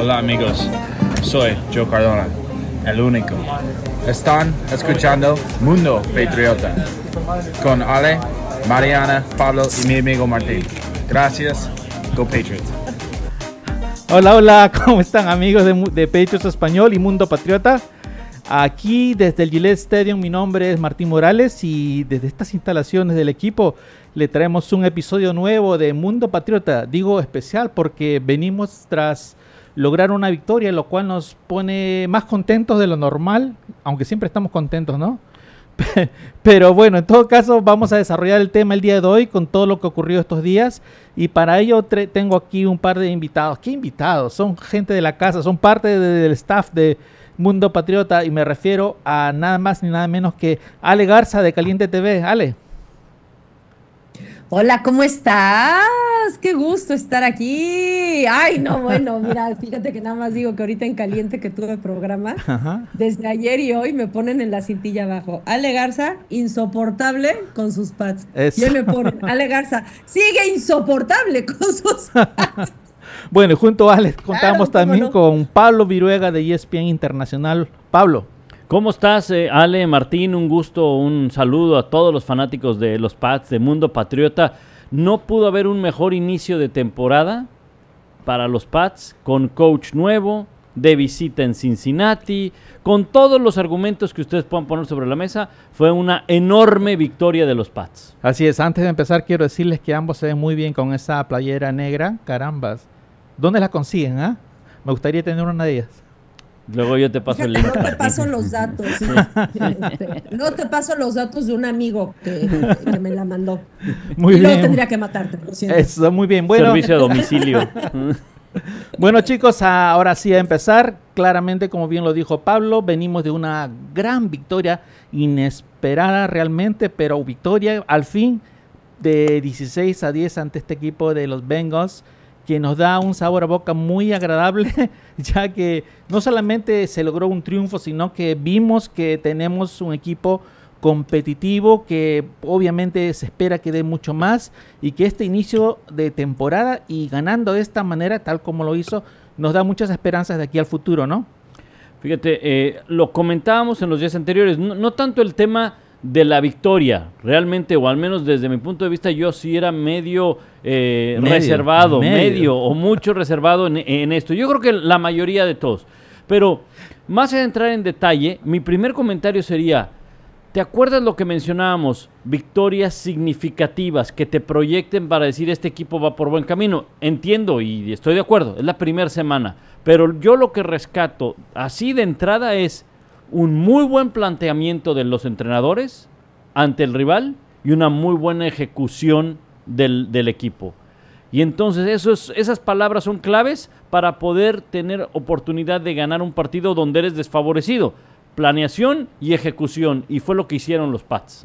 Hola amigos, soy Joe Cardona, el único. Están escuchando Mundo Patriota con Ale, Mariana, Pablo y mi amigo Martín. Gracias, Go Patriots. Hola, hola, ¿cómo están amigos de, de Patriots Español y Mundo Patriota? Aquí desde el Gillette Stadium mi nombre es Martín Morales y desde estas instalaciones del equipo le traemos un episodio nuevo de Mundo Patriota, digo especial porque venimos tras lograr una victoria, lo cual nos pone más contentos de lo normal, aunque siempre estamos contentos, ¿no? Pero bueno, en todo caso vamos a desarrollar el tema el día de hoy con todo lo que ocurrió estos días y para ello tengo aquí un par de invitados. ¿Qué invitados? Son gente de la casa, son parte del staff de Mundo Patriota y me refiero a nada más ni nada menos que Ale Garza de Caliente TV. Ale. Hola, ¿cómo estás? Qué gusto estar aquí. Ay, no, bueno, mira, fíjate que nada más digo que ahorita en caliente que tuve programa, desde ayer y hoy me ponen en la cintilla abajo. Ale Garza, insoportable con sus pads. Yo Y me Ale Garza, sigue insoportable con sus pads. Bueno, junto a Ale contamos también con Pablo Viruega de ESPN Internacional. Pablo, ¿Cómo estás, eh, Ale Martín? Un gusto, un saludo a todos los fanáticos de los Pats, de Mundo Patriota. ¿No pudo haber un mejor inicio de temporada para los Pats con coach nuevo, de visita en Cincinnati, con todos los argumentos que ustedes puedan poner sobre la mesa, fue una enorme victoria de los Pats. Así es, antes de empezar quiero decirles que ambos se ven muy bien con esa playera negra, carambas. ¿Dónde la consiguen, ah? Me gustaría tener una de ellas. Luego yo te paso el link. No te paso los datos. Este, no te paso los datos de un amigo que, me la mandó. Muy y bien. Luego tendría que matarte, por cierto. Eso, muy bien. Bueno. Servicio a domicilio. bueno, chicos, ahora sí a empezar. Claramente, como bien lo dijo Pablo, venimos de una gran victoria, inesperada realmente, pero victoria al fin de 16 a 10 ante este equipo de los Bengals que nos da un sabor a boca muy agradable, ya que no solamente se logró un triunfo, sino que vimos que tenemos un equipo competitivo que obviamente se espera que dé mucho más y que este inicio de temporada y ganando de esta manera, tal como lo hizo, nos da muchas esperanzas de aquí al futuro, ¿no? Fíjate, eh, lo comentábamos en los días anteriores, no tanto el tema de la victoria, realmente, o al menos desde mi punto de vista, yo sí era medio, eh, reservado, medio. o mucho reservado en, esto. Yo creo que la mayoría de todos. Pero más de entrar en detalle, mi primer comentario sería, ¿te acuerdas lo que mencionábamos? Victorias significativas que te proyecten para decir este equipo va por buen camino. Entiendo y estoy de acuerdo, es la primera semana. Pero yo lo que rescato así de entrada es un muy buen planteamiento de los entrenadores ante el rival y una muy buena ejecución del, equipo. Y entonces esas palabras son claves para poder tener oportunidad de ganar un partido donde eres desfavorecido. Planeación y ejecución. Y fue lo que hicieron los Pats.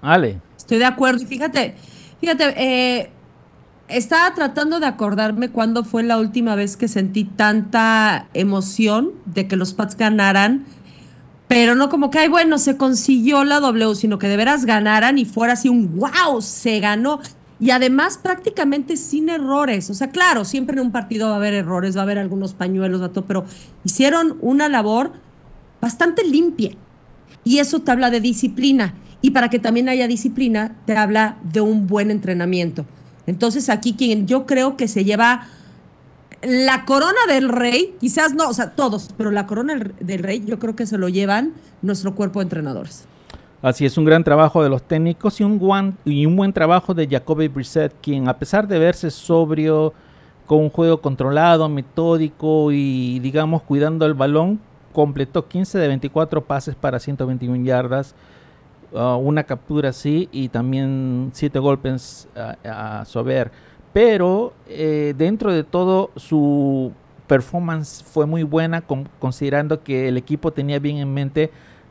Ale. Estoy de acuerdo. Y fíjate, fíjate, eh, estaba tratando de acordarme cuándo fue la última vez que sentí tanta emoción de que los Pats ganaran, pero no como que, ay, bueno, se consiguió la W, sino que de veras ganaran y fuera así un wow, se ganó. Y además prácticamente sin errores. O sea, claro, siempre en un partido va a haber errores, va a haber algunos pañuelos, todo, pero hicieron una labor bastante limpia. Y eso te habla de disciplina. Y para que también haya disciplina, te habla de un buen entrenamiento. Entonces aquí quien yo creo que se lleva la corona del rey, quizás no, o sea, todos, pero la corona del rey yo creo que se lo llevan nuestro cuerpo de entrenadores. Así es, un gran trabajo de los técnicos y un, y un buen trabajo de Jacoby Brisset, quien a pesar de verse sobrio, con un juego controlado, metódico y digamos cuidando el balón, completó 15 de 24 pases para 121 yardas, Uh, una captura así y también siete golpes a, Sober. Pero eh, dentro de todo su performance fue muy buena considerando que el equipo tenía bien en mente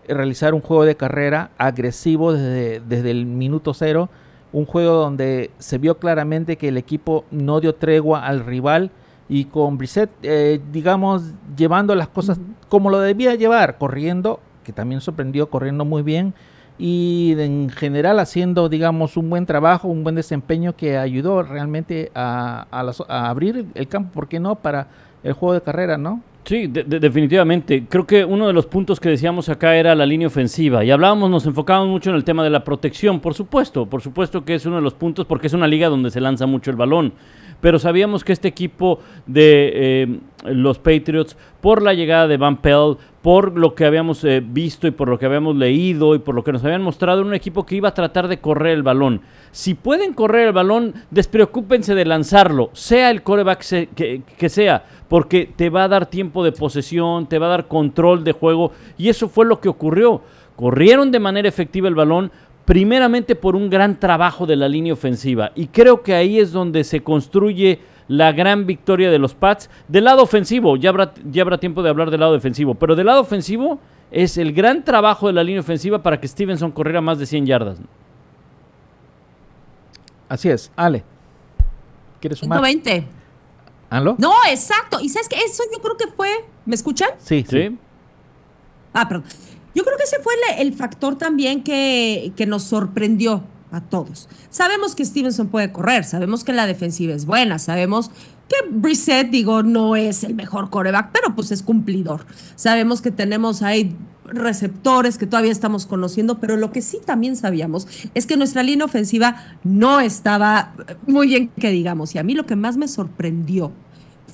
eh, realizar un juego de carrera agresivo desde, desde el minuto cero. Un juego donde se vio claramente que el equipo no dio tregua al rival y con Brissett, eh, digamos, llevando las cosas como lo debía llevar, corriendo, que también sorprendió corriendo muy bien, y en general haciendo, digamos, un buen trabajo, un buen desempeño que ayudó realmente a, abrir el campo, ¿por qué no?, para el juego de carrera, ¿no? Sí, definitivamente. Creo que uno de los puntos que decíamos acá era la línea ofensiva. Y hablábamos, nos enfocábamos mucho en el tema de la protección, por supuesto. Por supuesto que es uno de los puntos porque es una liga donde se lanza mucho el balón. Pero sabíamos que este equipo de eh, los Patriots, por la llegada de Van Pelt, por lo que habíamos eh, visto y por lo que habíamos leído y por lo que nos habían mostrado, un equipo que iba a tratar de correr el balón. Si pueden correr el balón, despreocúpense de lanzarlo, sea el coreback que, sea, porque te va a dar tiempo de posesión, te va a dar control de juego, y eso fue lo que ocurrió. Corrieron de manera efectiva el balón, primeramente por un gran trabajo de la línea ofensiva, y creo que ahí es donde se construye la gran victoria de los Pats. Del lado ofensivo, ya habrá, ya habrá tiempo de hablar del lado defensivo, pero del lado ofensivo es el gran trabajo de la línea ofensiva para que Stevenson corriera más de 100 yardas. Así es, Ale. ¿Quieres sumar? 120. ¿Halo? No, exacto. Y sabes que eso yo creo que fue. ¿Me escuchan? Sí, sí. Ah, perdón. Yo creo que ese fue el, factor también que, que nos sorprendió a todos. Sabemos que Stevenson puede correr, sabemos que la defensiva es buena, sabemos que Brissett, digo, no es el mejor coreback, pero pues es cumplidor. Sabemos que tenemos ahí receptores que todavía estamos conociendo, pero lo que sí también sabíamos es que nuestra línea ofensiva no estaba eh, muy bien, que digamos, y a mí lo que más me sorprendió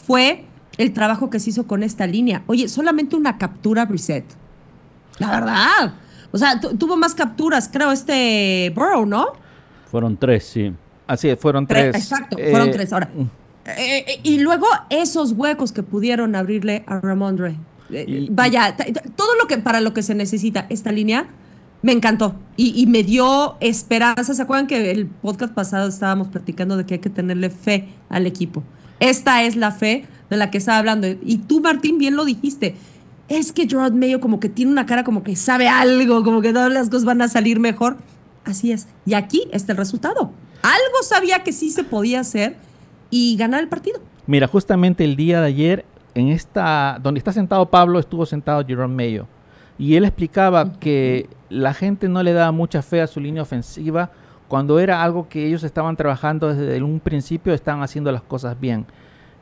fue el trabajo que se hizo con esta línea. Oye, solamente una captura, Brissett. La verdad. O sea, tuvo más capturas, creo, este Burrow, ¿no? Fueron tres, sí. Así es, fueron tres. Exacto, fueron tres. Ahora, eh, eh, eh, y luego esos huecos que pudieron abrirle a Ramondre. vaya, todo lo que para lo que se necesita esta línea me encantó y, y, me dio esperanza. ¿Se acuerdan que el podcast pasado estábamos platicando de que hay que tenerle fe al equipo? Esta es la fe de la que estaba hablando. Y tú, Martín, bien lo dijiste es que Gerard Mayo como que tiene una cara como que sabe algo, como que todas las cosas van a salir mejor. Así es. Y aquí está el resultado. Algo sabía que sí se podía hacer y ganar el partido. Mira, justamente el día de ayer, en esta, donde está sentado Pablo, estuvo sentado Gerard Mayo. Y él explicaba que la gente no le daba mucha fe a su línea ofensiva cuando era algo que ellos estaban trabajando desde un principio, estaban haciendo las cosas bien.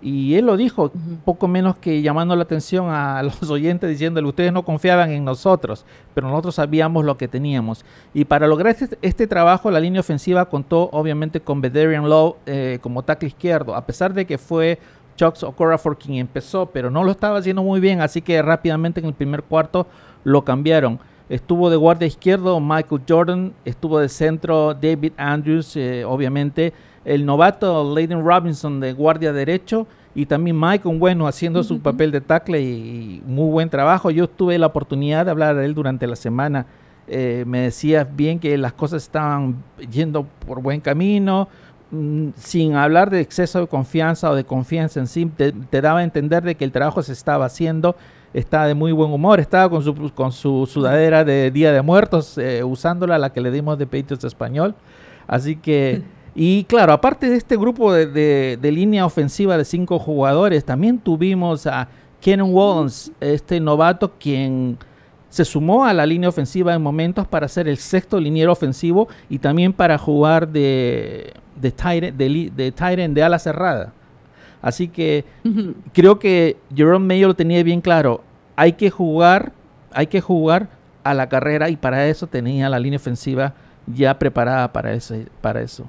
Y él lo dijo, poco menos que llamando la atención a los oyentes diciéndole, ustedes no confiaban en nosotros, pero nosotros sabíamos lo que teníamos. Y para lograr este, este trabajo, la línea ofensiva contó obviamente con Bedarian Lowe eh, como tackle izquierdo, a pesar de que fue Chucks Okorafor quien empezó, pero no lo estaba haciendo muy bien, así que rápidamente en el primer cuarto lo cambiaron. Estuvo de guardia izquierdo Michael Jordan, estuvo de centro David Andrews, eh, obviamente el novato Layden Robinson de guardia derecho y también Michael Bueno haciendo su papel de tackle y, muy buen trabajo. Yo tuve la oportunidad de hablar de él durante la semana. Eh, me decía bien que las cosas estaban yendo por buen camino, mm, sin hablar de exceso de confianza o de confianza en sí, te, daba a entender de que el trabajo se estaba haciendo, estaba de muy buen humor, estaba con su, con su sudadera de Día de Muertos, eh, usándola, la que le dimos de Peitos Español. Así que Y claro, aparte de este grupo de, línea ofensiva de cinco jugadores, también tuvimos a Ken Walls, este novato quien se sumó a la línea ofensiva en momentos para ser el sexto liniero ofensivo y también para jugar de, de, de, de, de ala cerrada. Así que creo que Jerome Mayo lo tenía bien claro. Hay que jugar, hay que jugar a la carrera y para eso tenía la línea ofensiva ya preparada para, ese, para eso.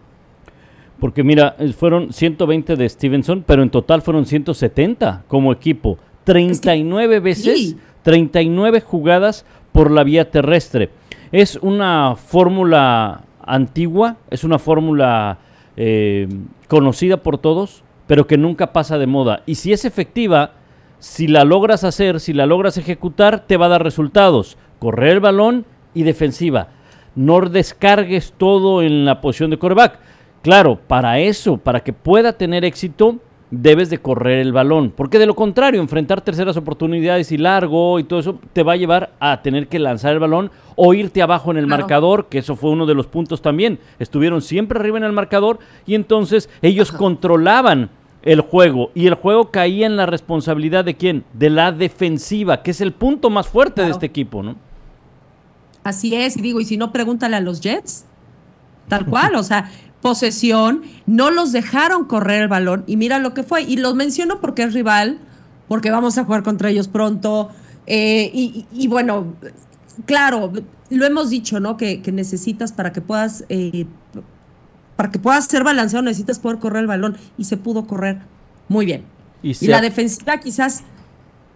Porque mira, eh, fueron 120 de Stevenson, pero en total fueron 170 como equipo. 39 veces, 39 jugadas por la vía terrestre. Es una fórmula antigua, es una fórmula eh, conocida por todos, pero que nunca pasa de moda. Y si es efectiva, si la logras hacer, si la logras ejecutar, te va a dar resultados. Correr el balón y defensiva. No descargues todo en la posición de coreback. Claro, para eso, para que pueda tener éxito, debes de correr el balón, porque de lo contrario, enfrentar terceras oportunidades y largo y todo eso te va a llevar a tener que lanzar el balón o irte abajo en el marcador, que eso fue uno de los puntos también. Estuvieron siempre arriba en el marcador y entonces ellos controlaban el juego y el juego caía en la responsabilidad de quién? De la defensiva, que es el punto más fuerte de este equipo, ¿no? Así es, y digo, y si no, pregúntale a los Jets. Tal cual, o sea, posesión, no los dejaron correr el balón y mira lo que fue. Y los menciono porque es rival, porque vamos a jugar contra ellos pronto. Eh, y, bueno, claro, lo hemos dicho, ¿no? Que, necesitas para que puedas... Eh, para que puedas ser balanceado necesitas poder correr el balón y se pudo correr muy bien. Y, la defensiva quizás...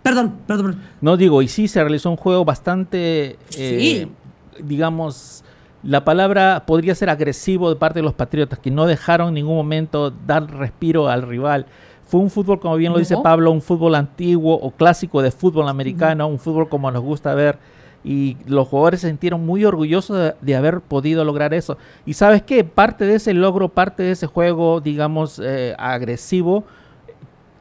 Perdón, perdón, No digo, y sí se realizó un juego bastante, eh, sí. digamos, la palabra podría ser agresivo de parte de los Patriotas, que no dejaron en ningún momento dar respiro al rival. Fue un fútbol, como bien lo dice Pablo, un fútbol antiguo o clásico de fútbol americano, un fútbol como nos gusta ver y los jugadores se sintieron muy orgullosos de, haber podido lograr eso. Y sabes que parte de ese logro, parte de ese juego, digamos, eh, agresivo,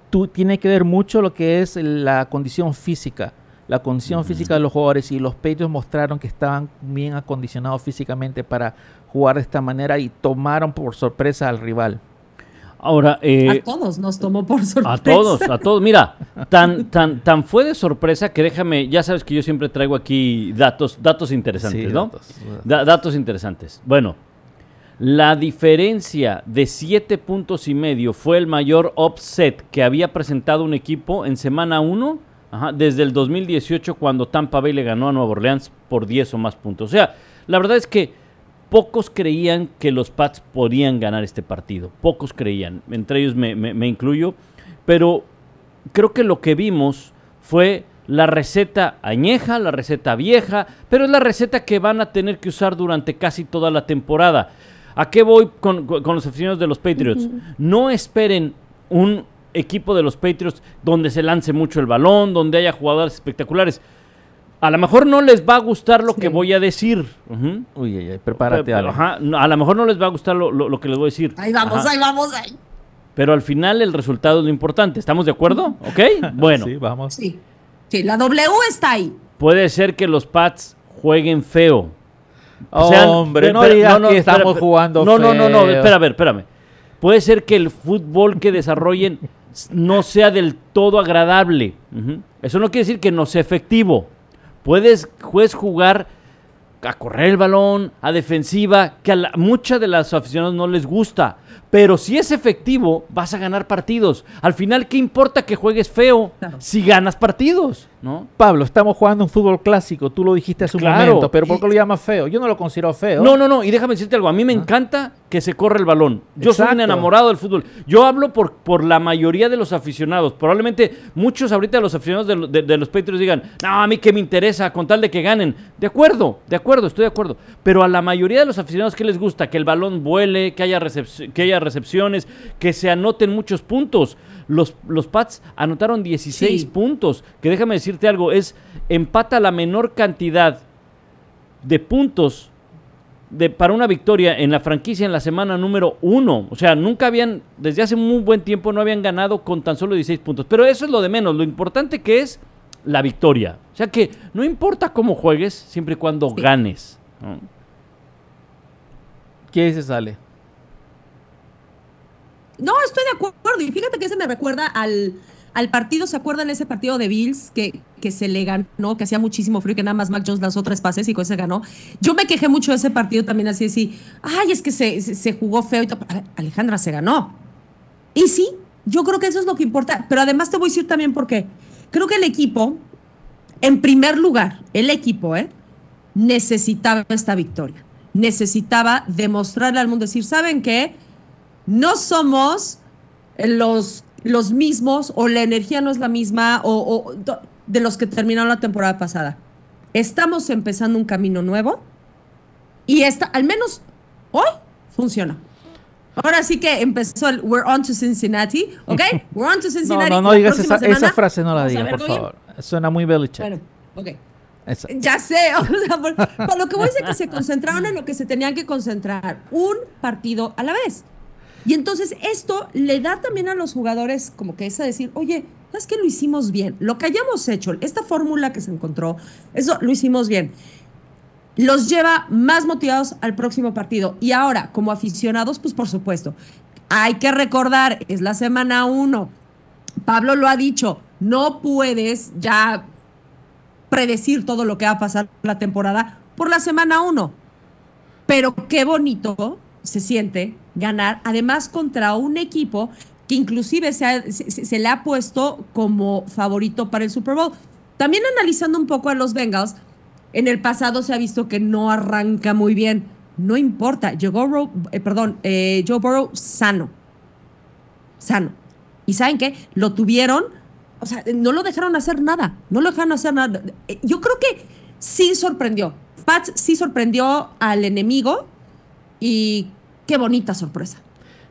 tú, tiene que ver mucho lo que es la condición física. La condición física de los jugadores y los pechos mostraron que estaban bien acondicionados físicamente para jugar de esta manera y tomaron por sorpresa al rival. Ahora, eh, a todos nos tomó por sorpresa. A todos, a todos. Mira, tan, tan, tan fue de sorpresa que déjame, ya sabes que yo siempre traigo aquí datos, datos interesantes, ¿no? Datos, interesantes. Bueno, la diferencia de siete puntos y medio fue el mayor offset que había presentado un equipo en semana uno desde el 2018 cuando Tampa Bay le ganó a Nueva Orleans por 10 o más puntos. O sea, la verdad es que pocos creían que los Pats podían ganar este partido. Pocos creían, entre ellos me, incluyo. Pero creo que lo que vimos fue la receta añeja, la receta vieja, pero es la receta que van a tener que usar durante casi toda la temporada. ¿A qué voy con, los aficionados de los Patriots? No esperen un equipo de los Patriots donde se lance mucho el balón, donde haya jugadores espectaculares. A lo mejor no les va a gustar lo que voy a decir. Uy, prepárate. a lo mejor no les va a gustar lo, que les voy a decir. Ahí vamos, ahí vamos, ahí. Pero al final el resultado es lo importante. ¿Estamos de acuerdo? ¿Ok? Bueno. sí, vamos. Sí. sí, la W está ahí. Puede ser que los Pats jueguen feo. O Hombre, no, estamos jugando No, no, no, no, espera, a ver, espérame. Puede ser que el fútbol que desarrollen no sea del todo agradable. Eso no quiere decir que no sea efectivo. Puedes, jugar a correr el balón, a defensiva, que a muchas de las aficiones no les gusta. Pero si es efectivo, vas a ganar partidos. Al final, ¿qué importa que juegues feo si ganas partidos? ¿no? Pablo, estamos jugando un fútbol clásico, tú lo dijiste hace un momento, pero ¿por qué lo llamas feo? Yo no lo considero feo. No, no, no, y déjame decirte algo, a mí me ah. encanta que se corre el balón. Yo soy un enamorado del fútbol. Yo hablo por, por la mayoría de los aficionados. Probablemente muchos ahorita los aficionados de, los Patriots digan, no, a mí que me interesa con tal de que ganen. De acuerdo, de acuerdo, estoy de acuerdo. Pero a la mayoría de los aficionados que les gusta que el balón vuele, que haya recepción que haya recepciones, que se anoten muchos puntos. Los, los Pats anotaron 16 puntos, que déjame decirte algo, es empata la menor cantidad de puntos de, para una victoria en la franquicia en la semana número uno. O sea, nunca habían, desde hace muy buen tiempo, no habían ganado con tan solo 16 puntos. Pero eso es lo de menos. Lo importante que es la victoria. O sea que no importa cómo juegues, siempre y cuando ganes. ¿no? ¿Qué se sale no, estoy de acuerdo. Y fíjate que ese me recuerda al, al partido, ¿se acuerdan ese partido de Bills que, que se le ganó, que hacía muchísimo frío y que nada más Mac Jones lanzó tres pases y con ganó? Yo me quejé mucho de ese partido también, así de ay, es que se, jugó feo y todo. Alejandra se ganó. Y sí, yo creo que eso es lo que importa. Pero además te voy a decir también por qué. Creo que el equipo, en primer lugar, el equipo, ¿eh? necesitaba esta victoria. Necesitaba demostrarle al mundo, decir, ¿saben qué? no somos eh, los, los mismos o la energía no es la misma o, de los que terminaron la temporada pasada. Estamos empezando un camino nuevo y esta, al menos hoy funciona. Ahora sí que empezó el We're on to Cincinnati, ¿ok? We're on to Cincinnati. No, no, digas esa, frase, no la digas, por favor. Suena muy Belichick. Bueno, ok. Ya sé, lo que voy a decir que se concentraron en lo que se tenían que concentrar, un partido a la vez. Y entonces esto le da también a los jugadores como que es a decir, oye, es que Lo hicimos bien. Lo que hayamos hecho, esta fórmula que se encontró, eso lo hicimos bien. Los lleva más motivados al próximo partido. Y ahora, como aficionados, pues por supuesto, hay que recordar, es la semana uno. Pablo lo ha dicho, no puedes ya predecir todo lo que va a pasar la temporada por la semana uno. Pero qué bonito se siente ganar, además contra un equipo que inclusive se, le ha puesto como favorito para el Super Bowl. También analizando un poco a los Bengals, en el pasado se ha visto que no arranca muy bien. No importa, Joe, eh, perdón, eh, Joe Burrow sano. Sano. ¿Y saben qué? Lo tuvieron, o sea, no lo dejaron hacer nada. No lo dejaron hacer nada. Eh, yo creo que sí sorprendió. Pat sí sorprendió al enemigo y qué bonita sorpresa.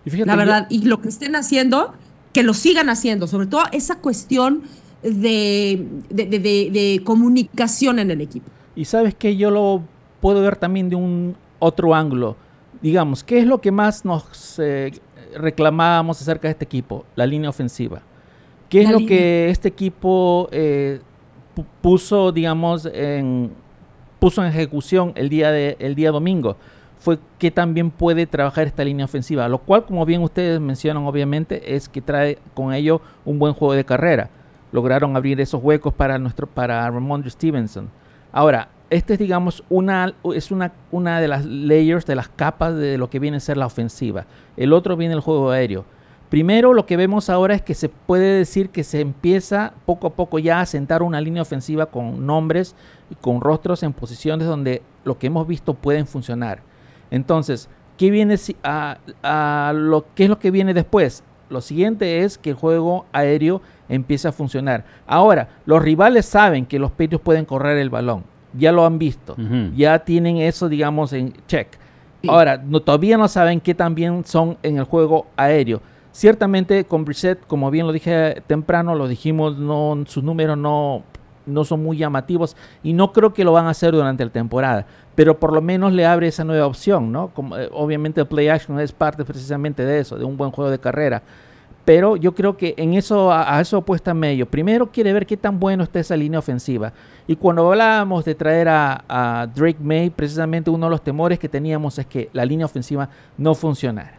la verdad, y lo que estén haciendo, que lo sigan haciendo, sobre todo esa cuestión de, de, de, comunicación en el equipo. Y sabes que yo lo puedo ver también de un otro ángulo. Digamos, ¿qué es lo que más nos eh, reclamábamos acerca de este equipo? La línea ofensiva. ¿Qué es lo que este equipo eh, puso, digamos, en, puso en ejecución el día, de, el día domingo? fue que también puede trabajar esta línea ofensiva, lo cual, como bien ustedes mencionan, obviamente, es que trae con ello un buen juego de carrera. Lograron abrir esos huecos para nuestro para Ramondre Stevenson. Ahora, este es, digamos, una, es una, una de las layers, de las capas de lo que viene a ser la ofensiva. El otro viene el juego aéreo. Primero, lo que vemos ahora es que se puede decir que se empieza poco a poco ya a sentar una línea ofensiva con nombres y con rostros en posiciones donde lo que hemos visto pueden funcionar. Entonces, ¿qué viene a, lo, es lo que viene después? Lo siguiente es que el juego aéreo empiece a funcionar. Ahora, los rivales saben que los Patriots pueden correr el balón. Ya lo han visto. Ya tienen eso, digamos, en check. Ahora, todavía no saben qué también son en el juego aéreo. Ciertamente con Brissett, como bien lo dije temprano, lo dijimos, no, sus números no no son muy llamativos y no creo que lo van a hacer durante la temporada, pero por lo menos le abre esa nueva opción, ¿no? Como, eh, obviamente el play action es parte precisamente de eso, de un buen juego de carrera. Pero yo creo que en eso, a, eso apuesta medio. Primero quiere ver qué tan bueno está esa línea ofensiva. Y cuando hablábamos de traer a, Drake May, precisamente uno de los temores que teníamos es que la línea ofensiva no funcionara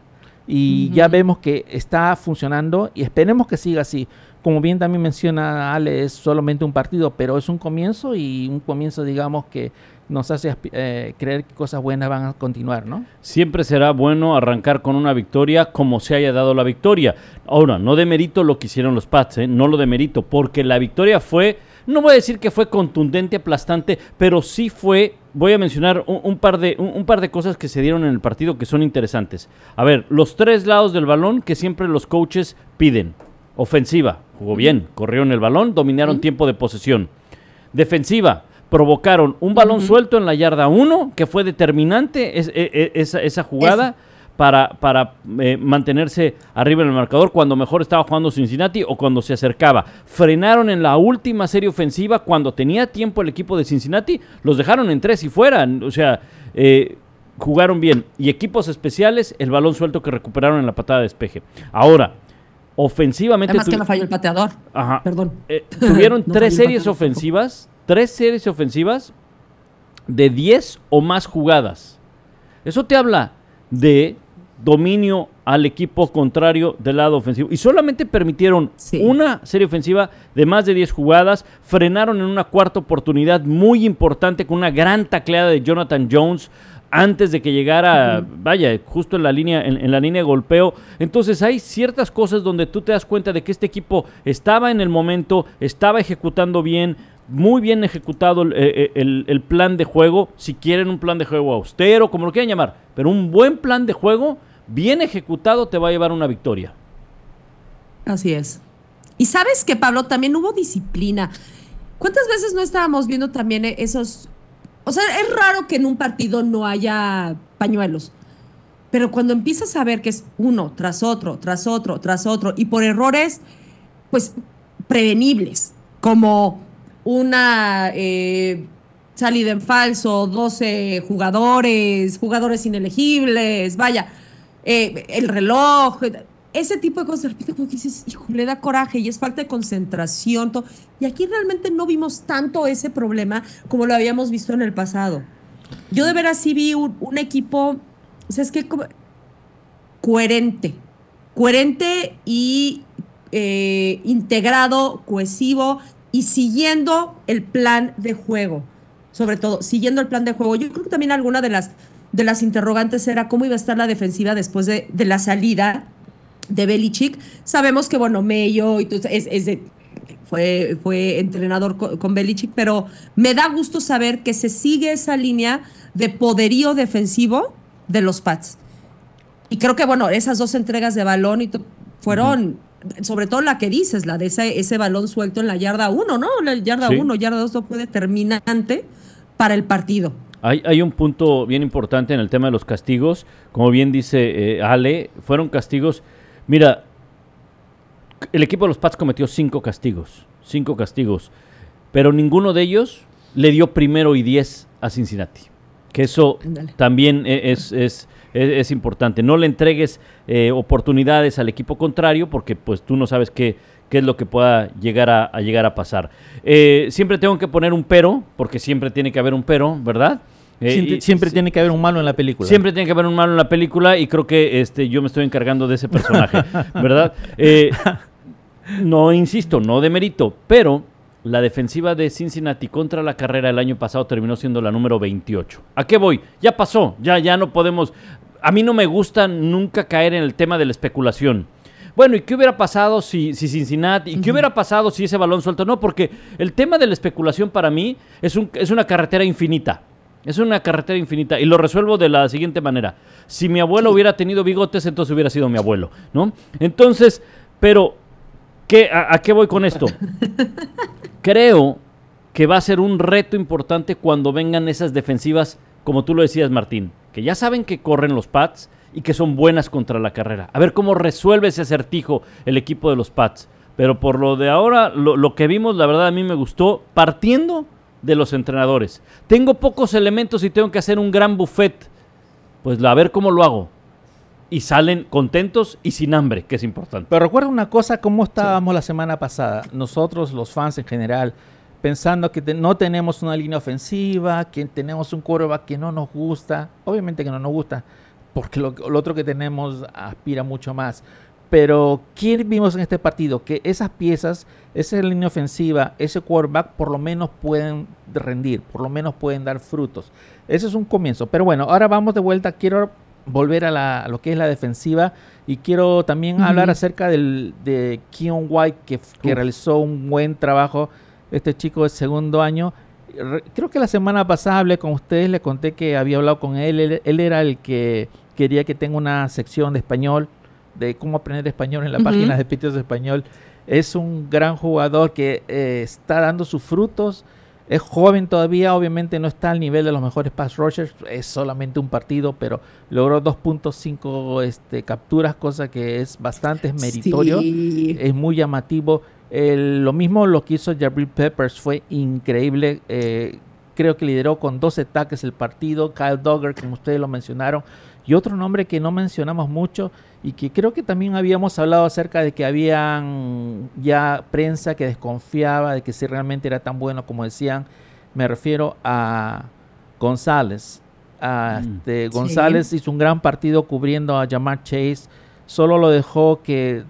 y ya vemos que está funcionando y esperemos que siga así. Como bien también menciona Ale, es solamente un partido, pero es un comienzo y un comienzo, digamos, que nos hace eh, creer que cosas buenas van a continuar, ¿no? Siempre será bueno arrancar con una victoria como se haya dado la victoria. Ahora, no demerito lo que hicieron los Pats, ¿eh? no lo demerito, porque la victoria fue, no voy a decir que fue contundente, aplastante, pero sí fue, voy a mencionar un, par de, un par de cosas que se dieron en el partido que son interesantes. A ver, los tres lados del balón que siempre los coaches piden. Ofensiva, jugó bien, corrieron el balón, dominaron tiempo de posesión. Defensiva, provocaron un balón suelto en la yarda 1, que fue determinante e, e, esa, jugada para, para eh, mantenerse arriba en el marcador cuando mejor estaba jugando Cincinnati o cuando se acercaba. Frenaron en la última serie ofensiva cuando tenía tiempo el equipo de Cincinnati, los dejaron en tres y fuera. O sea, eh, jugaron bien. Y equipos especiales, el balón suelto que recuperaron en la patada de despeje. Ahora, Ofensivamente. Además que no falló el pateador. Ajá. Perdón. Eh, tuvieron tres series ofensivas. Tres series ofensivas de 10 o más jugadas. Eso te habla de dominio al equipo contrario del lado ofensivo. Y solamente permitieron una serie ofensiva de más de 10 jugadas. Frenaron en una cuarta oportunidad muy importante con una gran tacleada de Jonathan Jones antes de que llegara, vaya, justo en la línea, en, la línea de golpeo. Entonces hay ciertas cosas donde tú te das cuenta de que este equipo estaba en el momento, estaba ejecutando bien, muy bien ejecutado eh, eh, el, el plan de juego, si quieren un plan de juego austero, como lo quieran llamar, pero un buen plan de juego, bien ejecutado, te va a llevar una victoria. Así es. Y sabes que, Pablo, también hubo disciplina. ¿Cuántas veces no estábamos viendo también esos o sea, es raro que en un partido no haya pañuelos. Pero cuando empiezas a ver que es uno tras otro, tras otro, tras otro, y por errores, pues prevenibles, como una eh, salida en falso, 12 jugadores, jugadores inelegibles, vaya, eh, el reloj, ese tipo de cosas de como dices, hijo, le da coraje y es falta de concentración. Todo. Y aquí realmente no vimos tanto ese problema como lo habíamos visto en el pasado. Yo de veras sí vi un, equipo, o sea, es que coherente, coherente y eh, integrado, cohesivo y siguiendo el plan de juego, sobre todo, siguiendo el plan de juego. Yo creo que también alguna de las, de las interrogantes era cómo iba a estar la defensiva después de, de la salida de Belichick. Sabemos que, bueno, Mello y fue, fue entrenador con, Belichick, pero me da gusto saber que se sigue esa línea de poderío defensivo de los Pats. Y creo que, bueno, esas dos entregas de balón y fueron, sobre todo la que dices, la de ese, balón suelto en la yarda 1, ¿no? La yarda 1, yarda 2 fue determinante para el partido. Hay, un punto bien importante en el tema de los castigos. Como bien dice eh, Ale, fueron castigos Mira, el equipo de los Pats cometió cinco castigos, cinco castigos, pero ninguno de ellos le dio primero y diez a Cincinnati. Que eso también e, e, es, importante. No le entregues eh, oportunidades al equipo contrario porque pues tú no sabes qué, qué es lo que pueda llegar a, llegar a pasar. Eh, siempre tengo que poner un pero, porque siempre tiene que haber un pero, ¿verdad? Eh, siempre, tiene que haber un malo en la película. Siempre tiene que haber un malo en la película y creo que este, yo me estoy encargando de ese personaje, ¿verdad? Eh, no, insisto, no de mérito, pero la defensiva de Cincinnati contra la carrera el año pasado terminó siendo la número 28. ¿A qué voy? Ya pasó, ya, ya no podemos... A mí no me gusta nunca caer en el tema de la especulación bueno, ¿y qué hubiera pasado si, si Cincinnati? ¿Y qué hubiera pasado si ese balón suelto? No, porque el tema de la especulación para mí es, un, es una carretera infinita. Es una carretera infinita y lo resuelvo de la siguiente manera. Si mi abuelo hubiera tenido bigotes, entonces hubiera sido mi abuelo, ¿no? Entonces, pero, ¿qué, a, qué voy con esto? Creo que va a ser un reto importante cuando vengan esas defensivas, como tú lo decías, Martín, que ya saben que corren los Pats y que son buenas contra la carrera. A ver cómo resuelve ese acertijo el equipo de los Pats. Pero por lo de ahora, lo que vimos, la verdad a mí me gustó, partiendo de los entrenadores. Tengo pocos elementos y tengo que hacer un gran buffet. Pues a ver cómo lo hago. Y salen contentos y sin hambre, que es importante. Pero recuerda una cosa, cómo estábamos la semana pasada. Nosotros, los fans en general, pensando que no tenemos una línea ofensiva, que tenemos un coreback que no nos gusta. Obviamente que no nos gusta, porque lo, lo otro que tenemos aspira mucho más. Pero ¿qué vimos en este partido? Que esas piezas, esa línea ofensiva, ese quarterback por lo menos pueden rendir, por lo menos pueden dar frutos. Ese es un comienzo. Pero bueno, ahora vamos de vuelta. Quiero volver a, lo que es la defensiva y quiero también hablar acerca del, de Keon White que, realizó un buen trabajo. Este chico de segundo año creo que la semana pasada hablé con ustedes, le conté que había hablado con él, él, era el que quería que tenga una sección de español de cómo aprender español en la página de Pitios Español. Es un gran jugador que eh, está dando sus frutos. Es joven todavía, obviamente no está al nivel de los mejores pass rogers es solamente un partido, pero logró 2.5 este, capturas, cosa que es bastante meritorio, es muy llamativo. lo mismo lo que hizo Jabril Peppers fue increíble. Eh, creo que lideró con 12 ataques el partido. Kyle Dogger, como ustedes lo mencionaron, y otro nombre que no mencionamos mucho y que creo que también habíamos hablado acerca de que había ya prensa que desconfiaba de que si realmente era tan bueno como decían, me refiero a González. Mm. Este, González hizo un gran partido cubriendo a Jamar Chase, solo lo dejó que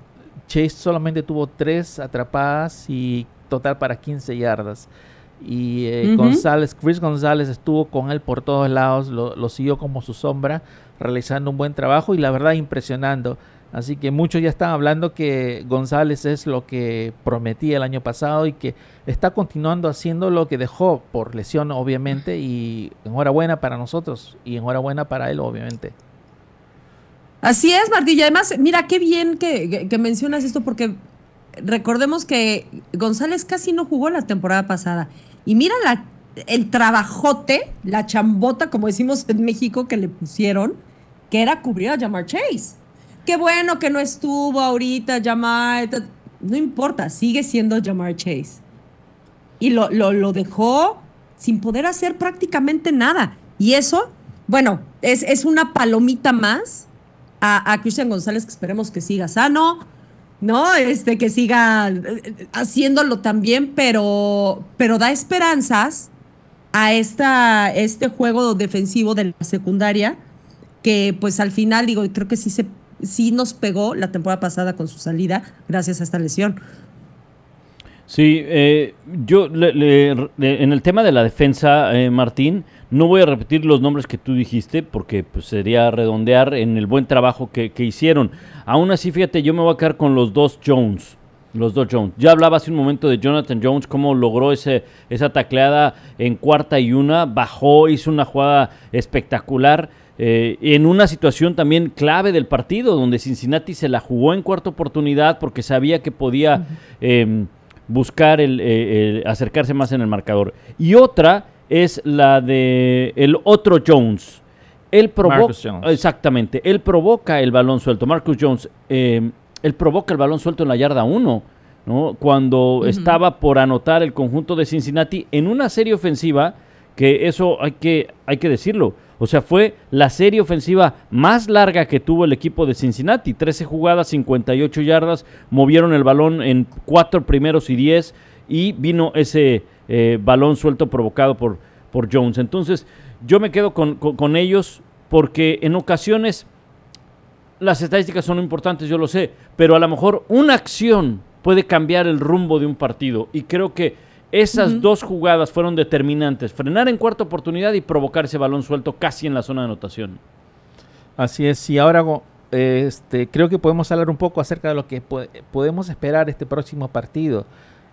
Chase solamente tuvo tres atrapadas y total para 15 yardas. Y eh, González, Chris González estuvo con él por todos lados, lo siguió como su sombra realizando un buen trabajo y la verdad impresionando. Así que muchos ya están hablando que González es lo que prometía el año pasado y que está continuando haciendo lo que dejó por lesión, obviamente, y enhorabuena para nosotros y enhorabuena para él, obviamente. Así es, martilla además, mira, qué bien que, mencionas esto porque recordemos que González casi no jugó la temporada pasada. Y mira la, el trabajote, la chambota, como decimos en México, que le pusieron que era cubrir a Jamar Chase. Qué bueno que no estuvo ahorita Jamar. No importa, sigue siendo Jamar Chase. Y lo, lo, dejó sin poder hacer prácticamente nada. Y eso, bueno, es, es una palomita más a, a, Christian González que esperemos que siga sano, ¿no? Este, que siga eh, haciéndolo también, pero, pero da esperanzas a esta, este juego defensivo de la secundaria que pues al final digo, creo que sí se sí nos pegó la temporada pasada con su salida gracias a esta lesión. Sí, eh, yo en el tema de la defensa, eh, Martín, no voy a repetir los nombres que tú dijiste porque pues, sería redondear en el buen trabajo que, hicieron. Aún así, fíjate, yo me voy a quedar con los dos Jones. Los dos Jones. Ya hablaba hace un momento de Jonathan Jones, cómo logró ese, esa tacleada en cuarta y una, bajó, hizo una jugada espectacular. Eh, en una situación también clave del partido, donde Cincinnati se la jugó en cuarta oportunidad porque sabía que podía em, buscar eh, el, acercarse más en el marcador. Y otra es la de el otro Jones. Él provoca, exactamente, él provoca el balón suelto. Marcus Jones, em, él provoca el balón suelto en la yarda 1, cuando estaba por anotar el conjunto de Cincinnati en una serie ofensiva, que eso hay que, hay que decirlo, o sea, fue la serie ofensiva más larga que tuvo el equipo de Cincinnati. 13 jugadas, 58 yardas, movieron el balón en cuatro primeros y 10 y vino ese eh, balón suelto provocado por, por, Jones. Entonces, yo me quedo con ellos porque en ocasiones las estadísticas son importantes, yo lo sé, pero a lo mejor una acción puede cambiar el rumbo de un partido y creo que esas dos jugadas fueron determinantes. Frenar en cuarta oportunidad y provocar ese balón suelto casi en la zona de anotación. Así es. Y ahora este, creo que podemos hablar un poco acerca de lo que podemos esperar este próximo partido.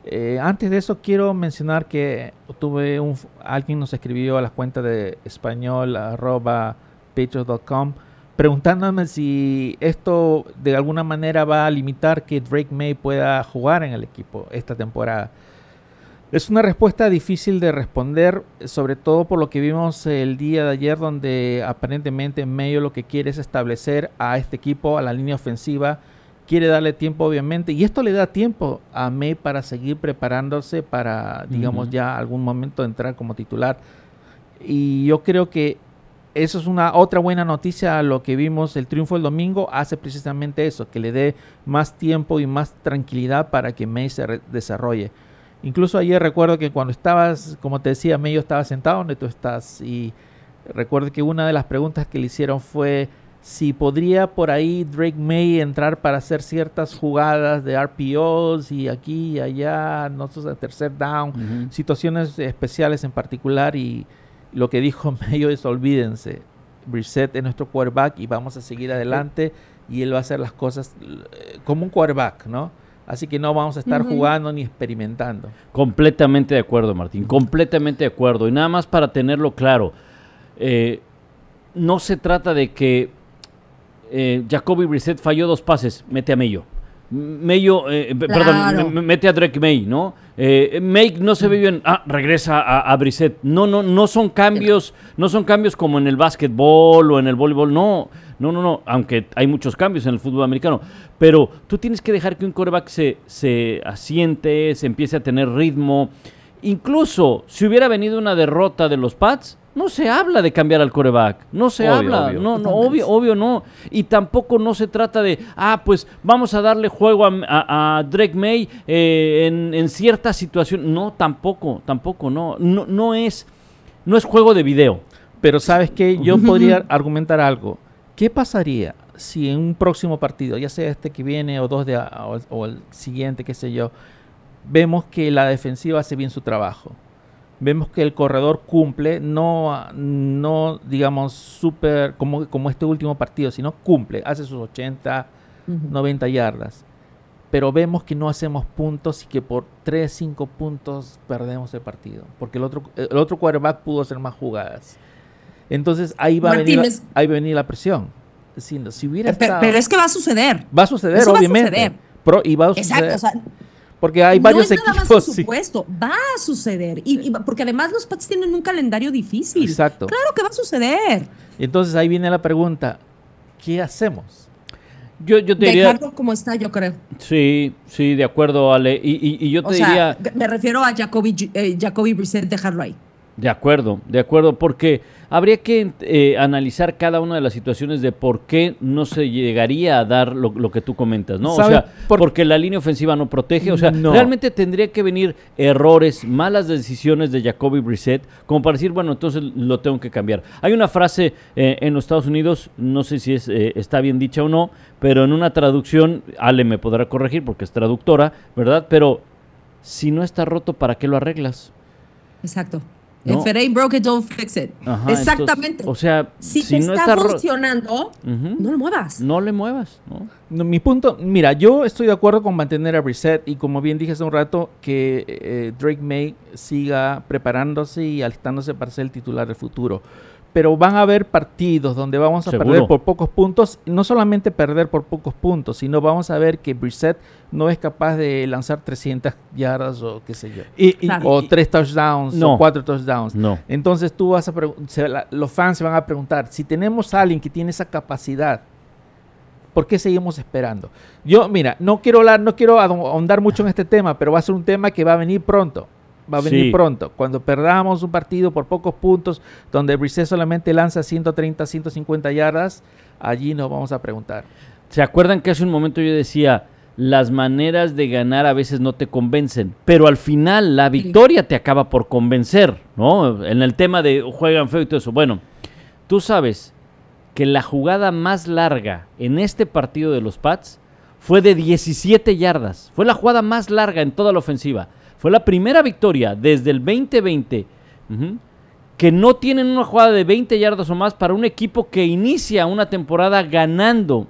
Eh, antes de eso quiero mencionar que tuve un, alguien nos escribió a las cuentas de español arroba, preguntándome si esto de alguna manera va a limitar que Drake May pueda jugar en el equipo esta temporada. Es una respuesta difícil de responder, sobre todo por lo que vimos el día de ayer, donde aparentemente medio lo que quiere es establecer a este equipo, a la línea ofensiva, quiere darle tiempo obviamente, y esto le da tiempo a May para seguir preparándose para, digamos, ya algún momento entrar como titular. Y yo creo que eso es una otra buena noticia a lo que vimos el triunfo el domingo hace precisamente eso que le dé más tiempo y más tranquilidad para que May se desarrolle Incluso ayer recuerdo que cuando estabas, como te decía, medio estaba sentado donde tú estás y recuerdo que una de las preguntas que le hicieron fue si podría por ahí Drake May entrar para hacer ciertas jugadas de RPOs y aquí y allá, no sé, tercer down, situaciones especiales en particular y lo que dijo medio es olvídense, Reset es nuestro quarterback y vamos a seguir adelante y él va a hacer las cosas eh, como un quarterback, ¿no? Así que no vamos a estar jugando ni experimentando. Completamente de acuerdo, Martín, completamente de acuerdo. Y nada más para tenerlo claro, eh, no se trata de que eh, Jacoby Brissett falló dos pases, mete a Mello. Mello, eh, eh, perdón, mete a Drake May, ¿no? Eh, Make no se ve bien, ah, regresa a, a Brissett. No, no, no son cambios, no son cambios como en el básquetbol o en el voleibol, no. No, no, no, aunque hay muchos cambios en el fútbol americano. Pero tú tienes que dejar que un coreback se, asiente, se empiece a tener ritmo. Incluso si hubiera venido una derrota de los Pats, no se habla de cambiar al coreback. No se habla. No, no, obvio, obvio no. Y tampoco no se trata de, ah, pues vamos a darle juego a, Drake May eh, en, cierta situación. No, tampoco, tampoco, no. No, es, no es juego de video. Pero sabes que yo podría argumentar algo. ¿Qué pasaría si en un próximo partido, ya sea este que viene o dos de o, el siguiente, qué sé yo, vemos que la defensiva hace bien su trabajo? Vemos que el corredor cumple, no, no digamos, súper como, como este último partido, sino cumple, hace sus 80, 90 yardas pero vemos que no hacemos puntos y que por 3, 5 puntos perdemos el partido, porque el otro, el otro quarterback pudo hacer más jugadas. Entonces ahí va, a venir, ahí venir la presión. si eh, pero, es que va a suceder. Va a suceder, obviamente. y va a Exacto, porque hay varios no es equipos. por supuesto, va a suceder. porque además los Pats tienen un calendario difícil. Exacto. Claro que va a suceder. Entonces ahí viene la pregunta: ¿qué hacemos? Yo, yo Dejarlo como está, yo creo. Sí, sí, de acuerdo, Ale. Y, yo te o sea, me refiero a Jacoby, eh, Jacoby dejarlo ahí. De acuerdo, de acuerdo, porque Habría que eh, analizar cada una de las situaciones de por qué no se llegaría a dar lo, que tú comentas, ¿no? O sea, porque la línea ofensiva no protege, o sea, realmente tendría que venir errores, malas decisiones de Jacoby Brissett, como para decir, bueno, entonces lo tengo que cambiar. Hay una frase eh, en los Estados Unidos, no sé si es, eh, está bien dicha o no, pero en una traducción, Ale me podrá corregir porque es traductora, ¿verdad? Pero si no está roto, ¿para qué lo arreglas? Exacto. El If broke, don't fix it. Exactamente. o sea, si, está, funcionando, no lo muevas. No le muevas. mi punto, mira, yo estoy de acuerdo con mantener a Reset y como bien dije hace un rato, que eh, Drake May siga preparándose y alistándose para ser el titular del futuro pero van a haber partidos donde vamos a perder por pocos puntos. No solamente perder por pocos puntos, sino vamos a ver que Brissett no es capaz de lanzar 300 yardas o qué sé yo. o tres touchdowns no, o cuatro touchdowns. Entonces tú vas a los fans se van a preguntar, si tenemos a alguien que tiene esa capacidad, ¿por qué seguimos esperando? Yo, mira, no quiero hablar, no quiero ahondar mucho en este tema, pero va a ser un tema que va a venir pronto va a venir pronto. Cuando perdamos un partido por pocos puntos, donde Brice solamente lanza 130, 150 yardas, allí nos vamos a preguntar. ¿Se acuerdan que hace un momento yo decía, las maneras de ganar a veces no te convencen, pero al final la victoria te acaba por convencer, ¿no? En el tema de juegan feo y todo eso. Bueno, tú sabes que la jugada más larga en este partido de los Pats fue de 17 yardas. Fue la jugada más larga en toda la ofensiva. Fue la primera victoria desde el 2020 que no tienen una jugada de 20 yardas o más para un equipo que inicia una temporada ganando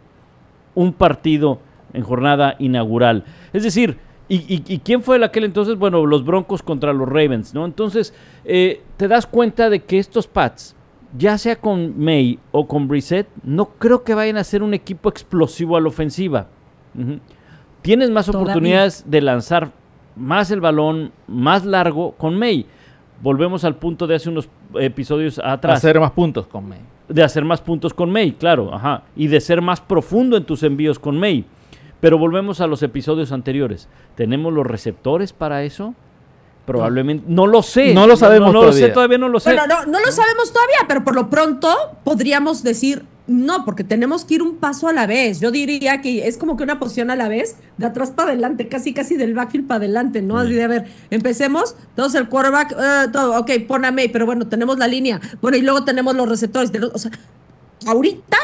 un partido en jornada inaugural. Es decir, ¿y, quién fue el aquel entonces? Bueno, los Broncos contra los Ravens, ¿no? Entonces, eh, te das cuenta de que estos Pats, ya sea con May o con Brissett, no creo que vayan a ser un equipo explosivo a la ofensiva. Tienes más oportunidades de lanzar más el balón, más largo con May. Volvemos al punto de hace unos episodios atrás. Hacer más puntos con May. De hacer más puntos con May, claro, ajá. Y de ser más profundo en tus envíos con May. Pero volvemos a los episodios anteriores. ¿Tenemos los receptores para eso? Probablemente. No lo sé. No lo sabemos no, todavía. Lo sé, todavía no lo sé. no lo sabemos todavía, pero por lo pronto podríamos decir no, porque tenemos que ir un paso a la vez. Yo diría que es como que una posición a la vez, de atrás para adelante, casi casi del backfield para adelante, ¿no? Así de, a ver, empecemos, todos el quarterback, eh, todo, ok, pon a May, pero bueno, tenemos la línea, bueno, y luego tenemos los receptores. o sea, ahorita,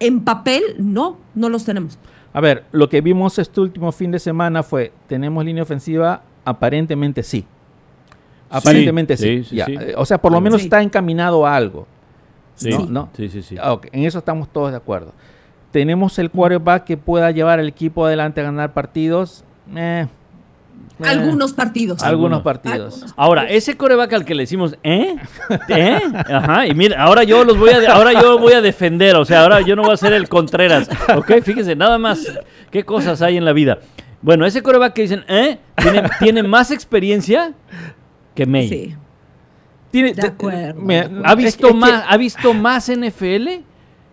en papel, no, no los tenemos. A ver, lo que vimos este último fin de semana fue, tenemos línea ofensiva, aparentemente sí. Aparentemente sí. sí. Eh, o sea, por lo menos está encaminado a algo. Sí, ¿no? sí, sí. En eso estamos todos de acuerdo. Tenemos el coreback que pueda llevar al equipo adelante a ganar partidos. Eh, algunos partidos. Algunos partidos. Ahora, ese coreback al que le decimos, ¿eh? ¿Eh? Ajá, y mira, ahora yo los voy a, ahora yo voy a defender, o sea, ahora yo no voy a ser el Contreras, ¿ok? Fíjense, nada más, qué cosas hay en la vida. Bueno, ese coreback que dicen, ¿eh? Tiene, más experiencia que May. Tiene, de acuerdo. Mira, ha, visto más, ha visto más NFL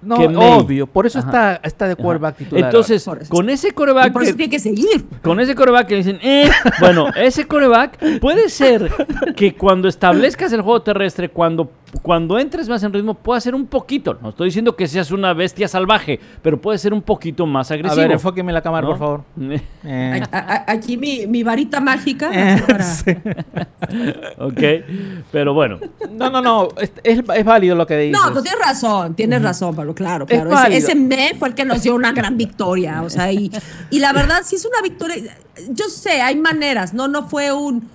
no, obvio. Por eso está, está de quarterback titular. Entonces, con ese coreback... Por eso tiene que seguir. Con ese coreback que dicen, eh, bueno, ese coreback puede ser que cuando establezcas el juego terrestre, cuando, cuando entres más en ritmo, pueda ser un poquito. No estoy diciendo que seas una bestia salvaje, pero puede ser un poquito más agresivo. A ver, enfóqueme la cámara, por favor. Eh. Eh. Aquí mi, varita mágica. Eh, ok, pero bueno. No, no, no. Es, válido lo que dices. No, pues tú tienes razón. Tienes razón, Pablo claro, claro, ese, fue el que nos dio una gran victoria, o sea, y, y la verdad si es una victoria, yo sé, hay maneras, no, no fue un,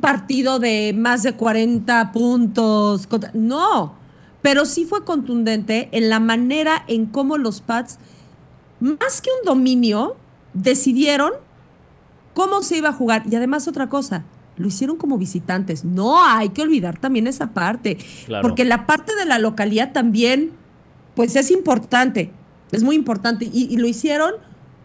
partido de más de 40 puntos, no, pero sí fue contundente en la manera en cómo los Pats, más que un dominio, decidieron cómo se iba a jugar. Y además otra cosa, lo hicieron como visitantes. No, hay que olvidar también esa parte, porque la parte de la localidad también pues es importante, es muy importante. Y, lo hicieron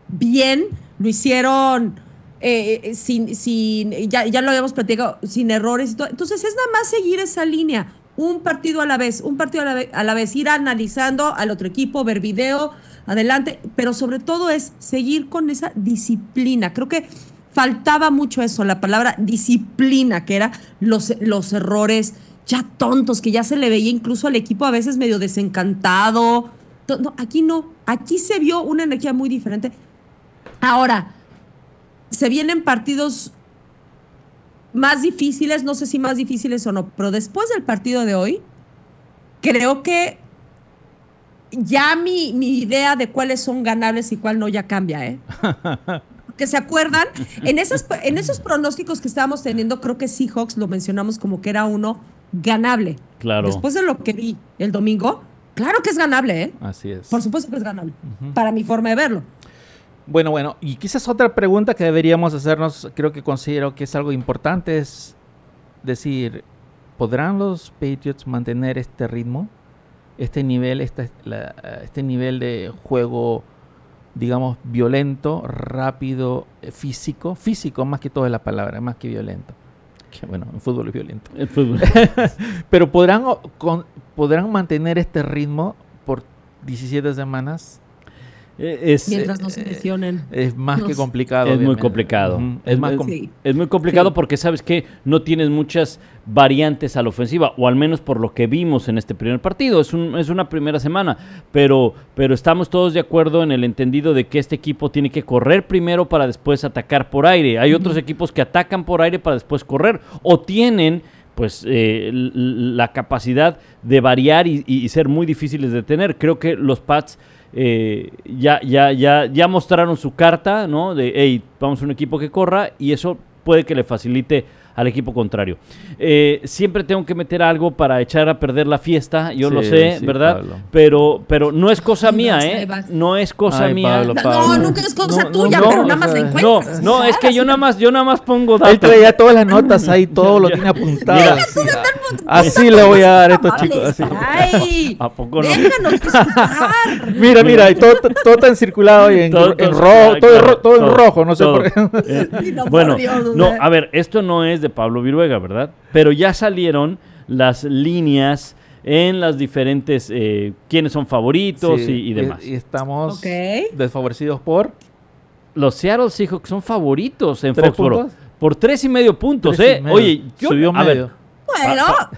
bien, lo hicieron eh, eh, sin, sin ya, lo habíamos platicado, sin errores Entonces es nada más seguir esa línea, un partido a la vez, un partido a la, vez, ir analizando al otro equipo, ver video, adelante, pero sobre todo es seguir con esa disciplina. Creo que faltaba mucho eso, la palabra disciplina, que era los, los errores ya tontos, que ya se le veía incluso al equipo a veces medio desencantado. aquí no, aquí se vio una energía muy diferente. Ahora, se vienen partidos más difíciles, no sé si más difíciles o no, pero después del partido de hoy, creo que ya mi, idea de cuáles son ganables y cuál no ya cambia, ¿eh? que se acuerdan, en, en esos pronósticos que estábamos teniendo, creo que Seahawks lo mencionamos como que era uno ganable. Claro. Después de lo que vi el domingo, claro que es ganable, ¿eh? Así es. Por supuesto que es ganable, para mi forma de verlo. Bueno, bueno, y quizás otra pregunta que deberíamos hacernos, creo que considero que es algo importante, es decir, ¿podrán los Patriots mantener este ritmo? Este nivel, este nivel de juego, digamos, violento, rápido, físico, físico más que todo es la palabra, más que violento bueno, el fútbol es violento. El fútbol. Pero podrán, con, podrán mantener este ritmo por 17 semanas eh, es, Mientras nos eh, Es más que complicado. Es muy complicado. es, más es muy complicado porque sabes que no tienes muchas variantes a la ofensiva, o al menos por lo que vimos en este primer partido. Es, es una primera semana, pero, pero estamos todos de acuerdo en el entendido de que este equipo tiene que correr primero para después atacar por aire. Hay otros equipos que atacan por aire para después correr, o tienen pues eh, la capacidad de variar y, y, ser muy difíciles de tener. Creo que los Pats eh, ya, ya, ya, ya mostraron su carta, ¿no? De, hey, vamos a un equipo que corra y eso puede que le facilite al equipo contrario. Eh, siempre tengo que meter algo para echar a perder la fiesta, yo lo sé, ¿verdad? Pero pero no es cosa mía, ¿eh? No es cosa mía. No, nunca es cosa tuya, pero nada más la encuentras. No, no, es que yo nada más, yo nada más pongo datos. Él traía todas las notas ahí, todo lo tiene apuntado. Así le voy a dar a estos chicos. Ay, ¿A poco no? Mira, mira, todo, todo encirculado circulado y en, en rojo, todo, todo, en rojo, no sé por qué. Eh, bueno, no, a ver, esto no es de Pablo Viruega, ¿verdad? Pero ya salieron las líneas en las diferentes, eh, quiénes son favoritos y, demás. Y, estamos desfavorecidos por... Los Seattle que son favoritos en Foxboro Por tres y medio puntos, ¿eh? Oye, yo, bueno.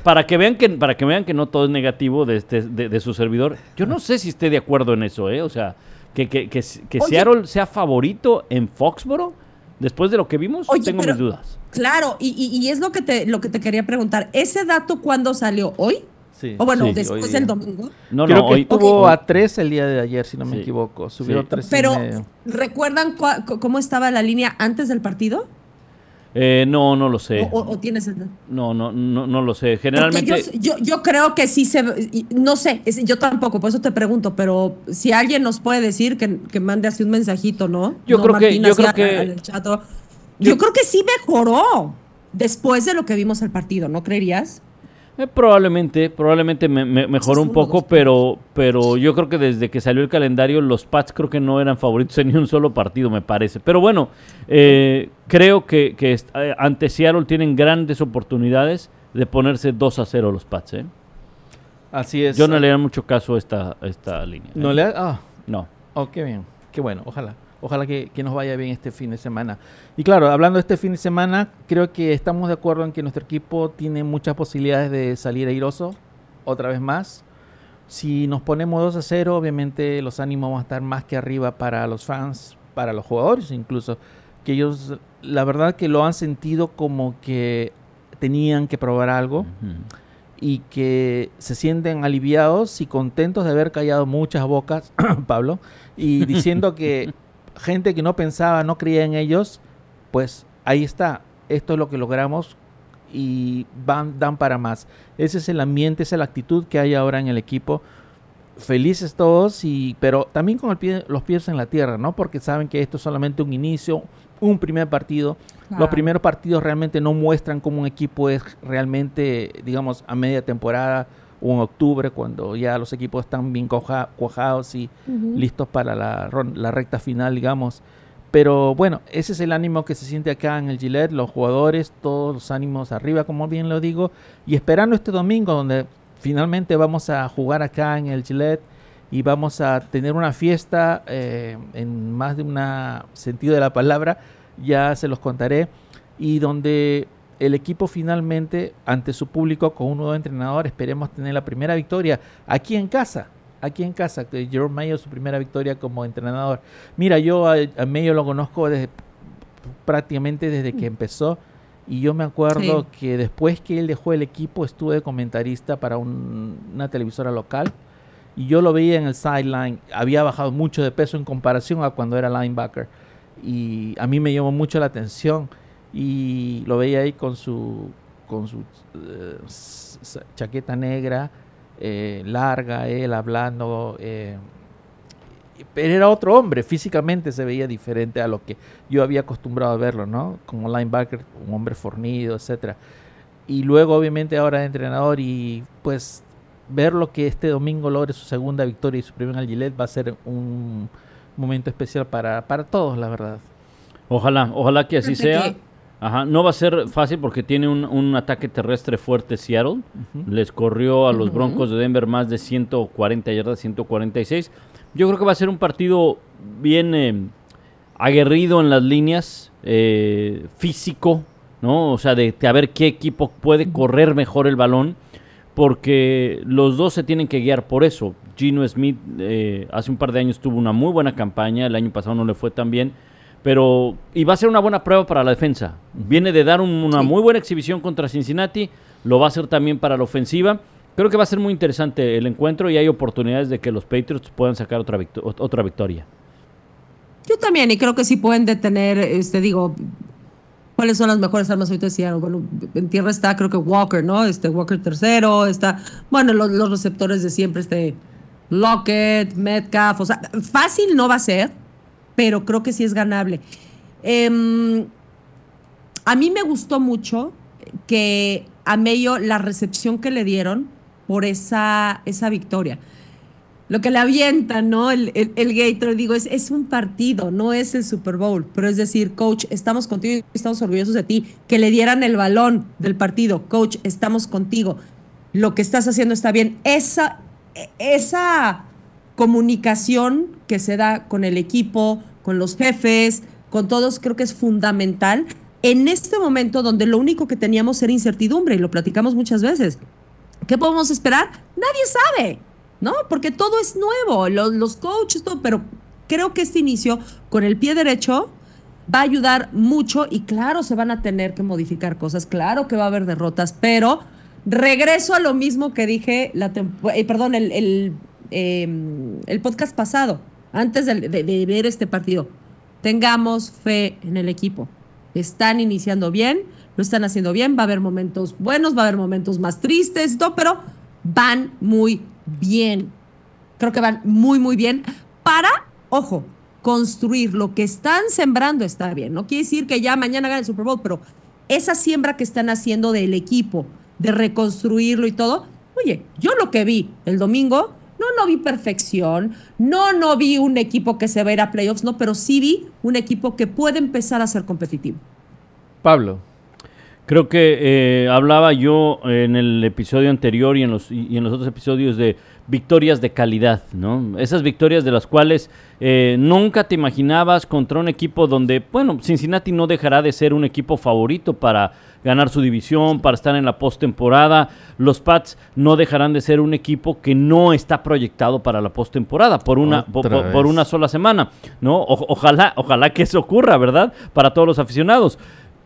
para, que vean que, para que vean que no todo es negativo de, este, de, su servidor, yo no sé si esté de acuerdo en eso, ¿eh? O sea, que, que, que Seattle sea favorito en Foxboro Después de lo que vimos, tengo mis dudas. Claro, y, es lo que, te, lo que te quería preguntar. ¿Ese dato cuándo salió? ¿Hoy? Sí. O bueno, después del domingo. No, Creo no, que hoy a 3 el día de ayer, si no me equivoco. Subió a Pero, ¿recuerdan cómo estaba la línea antes del partido? Eh, no, no lo sé. O, tienes... No, no, no, no, lo sé. Generalmente. Yo, yo, creo que sí se. No sé, yo tampoco, por eso te pregunto, pero si alguien nos puede decir que, mande así un mensajito, ¿no? Yo creo que. Yo creo que. yo creo que sí mejoró después de lo que vimos el partido, ¿no creerías? Eh, probablemente, probablemente me, mejoró un poco, pero, pero yo creo que desde que salió el calendario, los Pats creo que no eran favoritos en ni un solo partido, me parece. Pero bueno, eh, creo que, que eh, ante Seattle tienen grandes oportunidades de ponerse 2 a 0 los Pats. ¿eh? Así es. Yo no le dan mucho caso a esta, línea. ¿No le Ah. No. Oh, qué bien. Qué bueno, ojalá ojalá que, que, nos vaya bien este fin de semana. Y claro, hablando de este fin de semana, creo que estamos de acuerdo en que nuestro equipo tiene muchas posibilidades de salir airoso, otra vez más. Si nos ponemos 2 a 0, obviamente los ánimos van a estar más que arriba para los fans, para los jugadores incluso, que ellos la verdad que lo han sentido como que tenían que probar algo. y que se sienten aliviados y contentos de haber callado muchas bocas, Pablo, y diciendo que gente que no pensaba, no creía en ellos, pues ahí está, esto es lo que logramos y van, dan para más. Ese es el ambiente, esa es la actitud que hay ahora en el equipo. Felices todos, y, pero también con el pie, los pies en la tierra, ¿no? Porque saben que esto es solamente un inicio, un primer partido. Los primeros partidos realmente no muestran cómo un equipo es realmente, digamos, a media temporada un octubre, cuando ya los equipos están bien cuajados y listos para la, recta final, digamos. Pero bueno, ese es el ánimo que se siente acá en el gilet los jugadores, todos los ánimos arriba, como bien lo digo, y esperando este domingo donde finalmente vamos a jugar acá en el gilet y vamos a tener una fiesta eh, en más de un sentido de la palabra, ya se los contaré, y donde el equipo finalmente ante su público con un nuevo entrenador. Esperemos tener la primera victoria aquí en casa. Aquí en casa, que Jerome Mayo su primera victoria como entrenador. Mira, yo a, Mayo lo conozco desde, prácticamente desde que mm. empezó. Y yo me acuerdo que después que él dejó el equipo, estuve de comentarista para una televisora local. Y yo lo veía en el sideline. Había bajado mucho de peso en comparación a cuando era linebacker. Y a mí me llamó mucho la atención y lo veía ahí con su, con su eh, chaqueta negra, eh, larga, él hablando. Eh, pero era otro hombre, físicamente se veía diferente a lo que yo había acostumbrado a verlo, ¿no? Como linebacker, un hombre fornido, etcétera. Y luego, obviamente, ahora de entrenador y pues ver lo que este domingo logre su segunda victoria y su primer al va a ser un momento especial para, para todos, la verdad. Ojalá, ojalá que así sea no va a ser fácil porque tiene un, ataque terrestre fuerte Seattle. Les corrió a los Broncos de Denver más de 140 yardas, 146. Yo creo que va a ser un partido bien eh, aguerrido en las líneas, eh, físico, ¿no? O sea, de, a ver qué equipo puede correr mejor el balón, porque los dos se tienen que guiar por eso. Gino Smith eh, hace un par de años tuvo una muy buena campaña, el año pasado no le fue tan bien pero, y va a ser una buena prueba para la defensa. Viene de dar una muy buena exhibición contra Cincinnati, lo va a hacer también para la ofensiva. Creo que va a ser muy interesante el encuentro y hay oportunidades de que los Patriots puedan sacar otra, otra victoria. Yo también, y creo que sí pueden detener, este, digo, cuáles son las mejores armas ahorita decían Bueno, en tierra está, creo que Walker, ¿no? Este Walker tercero, está, bueno, los, receptores de siempre, este Lockett, Metcalf, o sea, fácil no va a ser, pero creo que sí es ganable. Em, a mí me gustó mucho que a Mello la recepción que le dieron por esa, esa victoria. Lo que le avienta, ¿no? El, el, Gator, digo, es, es un partido, no es el Super Bowl. Pero es decir, coach, estamos contigo y estamos orgullosos de ti. Que le dieran el balón del partido. Coach, estamos contigo. Lo que estás haciendo está bien. Esa, e, esa comunicación que se da con el equipo, con los jefes, con todos, creo que es fundamental en este momento donde lo único que teníamos era incertidumbre y lo platicamos muchas veces. ¿Qué podemos esperar? Nadie sabe, ¿no? Porque todo es nuevo, los, los coaches, todo, pero creo que este inicio con el pie derecho va a ayudar mucho y claro, se van a tener que modificar cosas, claro que va a haber derrotas, pero regreso a lo mismo que dije la eh, perdón, el, el Em, el podcast pasado, antes de, ver este partido. Tengamos fe en el equipo. Están iniciando bien, lo están haciendo bien, va a haber momentos buenos, va a haber momentos más tristes todo, pero van muy bien. Creo que van muy, muy bien para, ojo, construir lo que están sembrando está bien. No quiere decir que ya mañana gane el Super Bowl, pero esa siembra que están haciendo del equipo, de reconstruirlo y todo, oye, yo lo que vi el domingo no, no vi perfección, no, no vi un equipo que se va a ir a playoffs, no, pero sí vi un equipo que puede empezar a ser competitivo. Pablo. Creo que eh, hablaba yo en el episodio anterior y en, los, en los otros episodios de victorias de calidad, ¿no? Esas victorias de las cuales eh, nunca te imaginabas contra un equipo donde, bueno, Cincinnati no dejará de ser un equipo favorito para ganar su división, para estar en la postemporada. Los Pats no dejarán de ser un equipo que no está proyectado para la postemporada por una por, una sola semana, ¿no? ojalá, ojalá que eso ocurra, ¿verdad? Para todos los aficionados.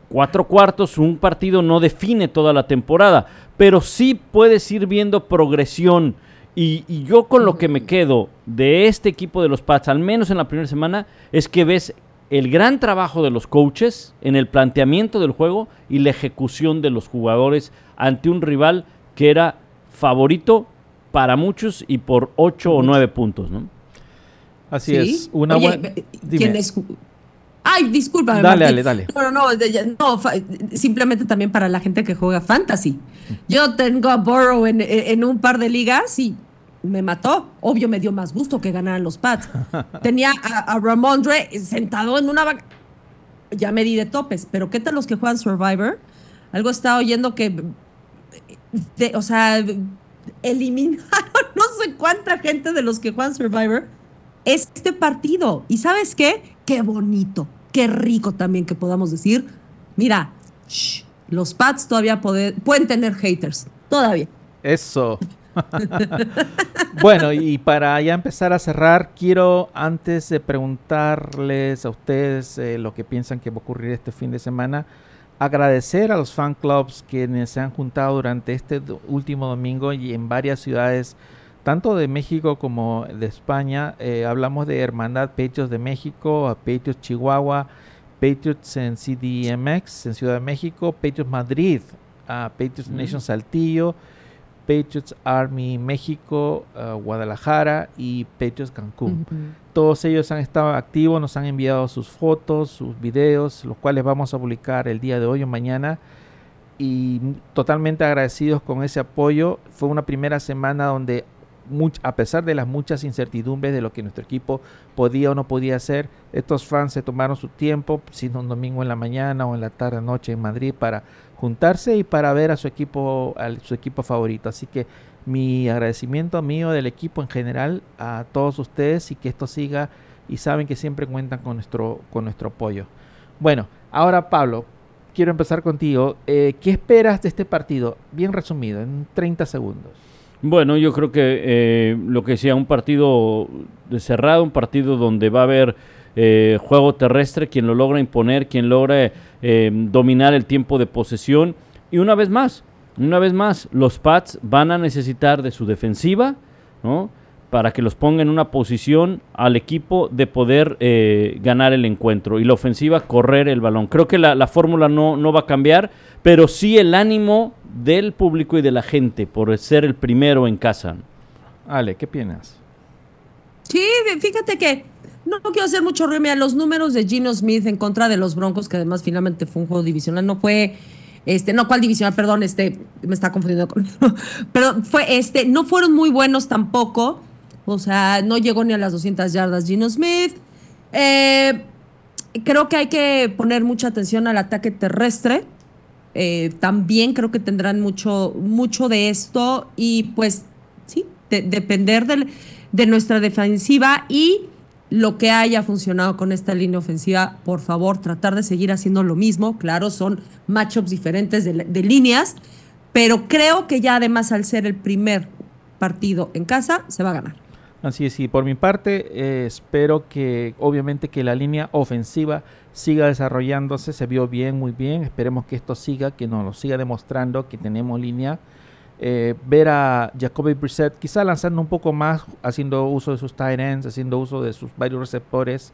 Cuatro cuartos, un partido no define toda la temporada, pero sí puedes ir viendo progresión. Y, y, yo con lo que me quedo de este equipo de los Pats, al menos en la primera semana, es que ves el gran trabajo de los coaches en el planteamiento del juego y la ejecución de los jugadores ante un rival que era favorito para muchos y por ocho o nueve puntos, ¿no? Así es. Eh, Ay, disculpa. Dale, dale, dale. No, no, simplemente también para la gente que juega fantasy. Yo tengo a Borough en, en un par de ligas y me mató. Obvio me dio más gusto que ganaran los Pats. Tenía a, a Ramondre sentado en una vaca. Ya me di de topes, pero ¿qué tal los que juegan Survivor? Algo está oyendo que, o sea, eliminaron no sé cuánta gente de los que juegan Survivor este partido. ¿Y sabes qué? Qué bonito, qué rico también que podamos decir, mira, los Pats todavía pueden tener haters, todavía. Eso. bueno, y para ya empezar a cerrar, quiero antes de preguntarles a ustedes eh, lo que piensan que va a ocurrir este fin de semana, agradecer a los fan clubs quienes se han juntado durante este último domingo y en varias ciudades, tanto de México como de España. Eh, hablamos de Hermandad Pechos de México, Patriots Chihuahua, Patriots en CDMX en Ciudad de México, Patriots Madrid, a Patriots mm. Nation Saltillo. Patriots Army México, eh, Guadalajara y Patriots Cancún. Todos ellos han estado activos, nos han enviado sus fotos, sus videos, los cuales vamos a publicar el día de hoy o mañana. Y totalmente agradecidos con ese apoyo. Fue una primera semana donde, a pesar de las muchas incertidumbres de lo que nuestro equipo podía o no podía hacer, estos fans se tomaron su tiempo, si no un domingo en la mañana o en la tarde, noche en Madrid, para juntarse y para ver a su equipo, a su equipo favorito. Así que mi agradecimiento mío del equipo en general a todos ustedes y que esto siga y saben que siempre cuentan con nuestro, con nuestro apoyo. Bueno, ahora Pablo, quiero empezar contigo. Eh, ¿Qué esperas de este partido? Bien resumido, en 30 segundos. Bueno, yo creo que eh, lo que sea un partido cerrado, un partido donde va a haber eh, juego terrestre, quien lo logra imponer, quien logra eh, dominar el tiempo de posesión. Y una vez más, una vez más, los Pats van a necesitar de su defensiva, ¿no? Para que los ponga en una posición al equipo de poder eh, ganar el encuentro. Y la ofensiva, correr el balón. Creo que la, fórmula no, no va a cambiar, pero sí el ánimo del público y de la gente por ser el primero en casa. Ale, ¿qué piensas? Sí, fíjate que no, quiero hacer mucho ruido. Mira, los números de Gino Smith en contra de los Broncos, que además finalmente fue un juego divisional, no fue. Este, no, ¿cuál divisional? Perdón, este, me está confundiendo con. Pero fue este, no fueron muy buenos tampoco. O sea, no llegó ni a las 200 yardas Gino Smith. Eh, creo que hay que poner mucha atención al ataque terrestre. Eh, también creo que tendrán mucho, mucho de esto y pues sí, depender de nuestra defensiva y lo que haya funcionado con esta línea ofensiva, por favor, tratar de seguir haciendo lo mismo. Claro, son matchups diferentes de, líneas, pero creo que ya además al ser el primer partido en casa, se va a ganar. Así es, y por mi parte, eh, espero que obviamente que la línea ofensiva siga desarrollándose, se vio bien, muy bien, esperemos que esto siga, que nos lo siga demostrando que tenemos línea eh, ver a Jacoby Brissett quizá lanzando un poco más, haciendo uso de sus tight ends, haciendo uso de sus varios receptores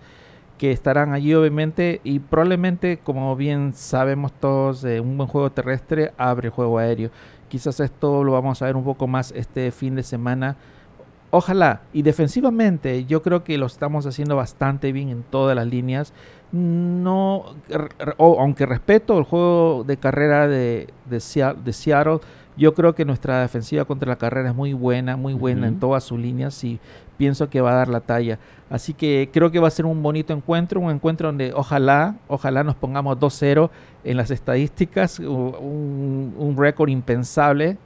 que estarán allí obviamente y probablemente, como bien sabemos todos, eh, un buen juego terrestre abre juego aéreo. Quizás esto lo vamos a ver un poco más este fin de semana. Ojalá. Y defensivamente yo creo que lo estamos haciendo bastante bien en todas las líneas. No, aunque respeto el juego de carrera de, de, de Seattle yo creo que nuestra defensiva contra la carrera es muy buena, muy buena en todas sus líneas y pienso que va a dar la talla. Así que creo que va a ser un bonito encuentro, un encuentro donde ojalá, ojalá nos pongamos 2-0 en las estadísticas, un, récord impensable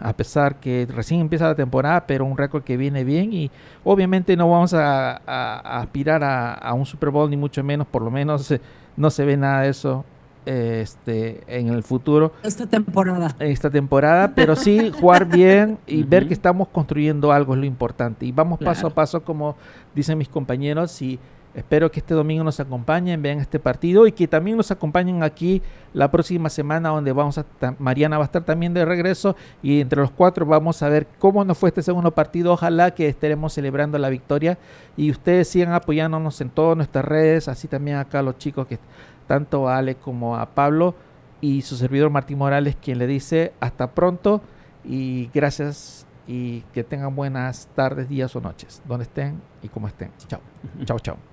a pesar que recién empieza la temporada, pero un récord que viene bien y obviamente no vamos a, aspirar a, un Super Bowl ni mucho menos, por lo menos eh, no se ve nada de eso este, en el futuro. Esta temporada. Esta temporada, pero sí jugar bien y ver que estamos construyendo algo es lo importante. Y vamos paso a paso, como dicen mis compañeros, y espero que este domingo nos acompañen, vean este partido y que también nos acompañen aquí la próxima semana, donde vamos a Mariana va a estar también de regreso y entre los cuatro vamos a ver cómo nos fue este segundo partido. Ojalá que estaremos celebrando la victoria y ustedes sigan apoyándonos en todas nuestras redes, así también acá los chicos que tanto a Ale como a Pablo y su servidor Martín Morales, quien le dice hasta pronto y gracias y que tengan buenas tardes, días o noches, donde estén y como estén. Chao, chao, chao.